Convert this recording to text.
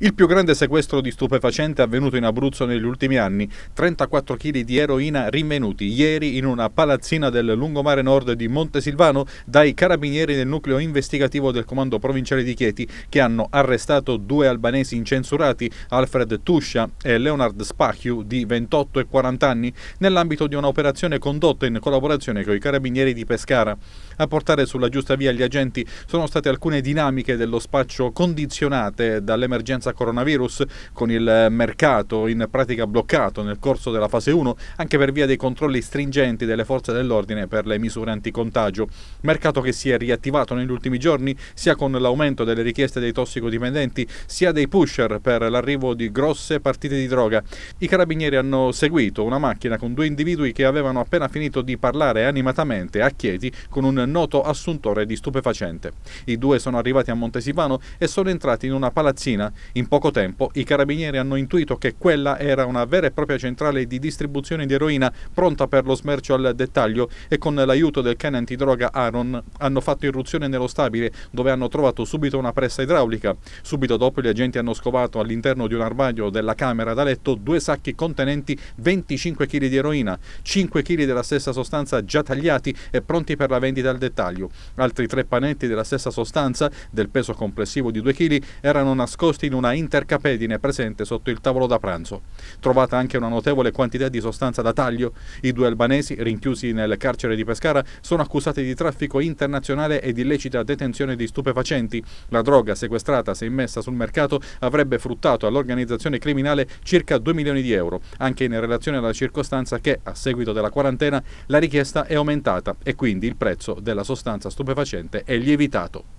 Il più grande sequestro di stupefacente avvenuto in Abruzzo negli ultimi anni, 34 kg di eroina rinvenuti ieri in una palazzina del lungomare nord di Montesilvano dai carabinieri del nucleo investigativo del comando provinciale di Chieti che hanno arrestato due albanesi incensurati, Alfred Tuscia e Leonard Spachiu di 28 e 40 anni, nell'ambito di un'operazione condotta in collaborazione con i carabinieri di Pescara. A portare sulla giusta via gli agenti sono state alcune dinamiche dello spaccio condizionate dall'emergenza emergenza coronavirus, con il mercato in pratica bloccato nel corso della fase 1, anche per via dei controlli stringenti delle forze dell'ordine per le misure anticontagio. Mercato che si è riattivato negli ultimi giorni sia con l'aumento delle richieste dei tossicodipendenti sia dei pusher per l'arrivo di grosse partite di droga. I carabinieri hanno seguito una macchina con due individui che avevano appena finito di parlare animatamente a Chieti con un noto assuntore di stupefacente. I due sono arrivati a Montesivano e sono entrati in una palazzina. In poco tempo i carabinieri hanno intuito che quella era una vera e propria centrale di distribuzione di eroina pronta per lo smercio al dettaglio e con l'aiuto del cane antidroga Aaron hanno fatto irruzione nello stabile dove hanno trovato subito una pressa idraulica. Subito dopo gli agenti hanno scovato all'interno di un armadio della camera da letto due sacchi contenenti 25 kg di eroina, 5 kg della stessa sostanza già tagliati e pronti per la vendita al dettaglio. Altri tre panetti della stessa sostanza, del peso complessivo di 2 kg, erano nascosti in una una intercapedine presente sotto il tavolo da pranzo. Trovata anche una notevole quantità di sostanza da taglio. I due albanesi, rinchiusi nel carcere di Pescara, sono accusati di traffico internazionale e di illecita detenzione di stupefacenti. La droga sequestrata, se immessa sul mercato, avrebbe fruttato all'organizzazione criminale circa 2 milioni di euro, anche in relazione alla circostanza che, a seguito della quarantena, la richiesta è aumentata e quindi il prezzo della sostanza stupefacente è lievitato.